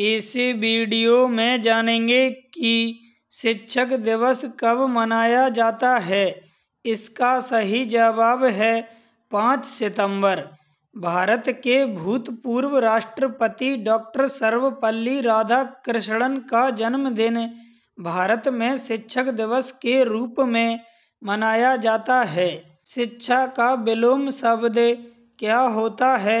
इस वीडियो में जानेंगे कि शिक्षक दिवस कब मनाया जाता है इसका सही जवाब है पाँच सितंबर भारत के भूतपूर्व राष्ट्रपति डॉक्टर सर्वपल्ली राधाकृष्णन का जन्मदिन भारत में शिक्षक दिवस के रूप में मनाया जाता है शिक्षा का विलोम शब्द क्या होता है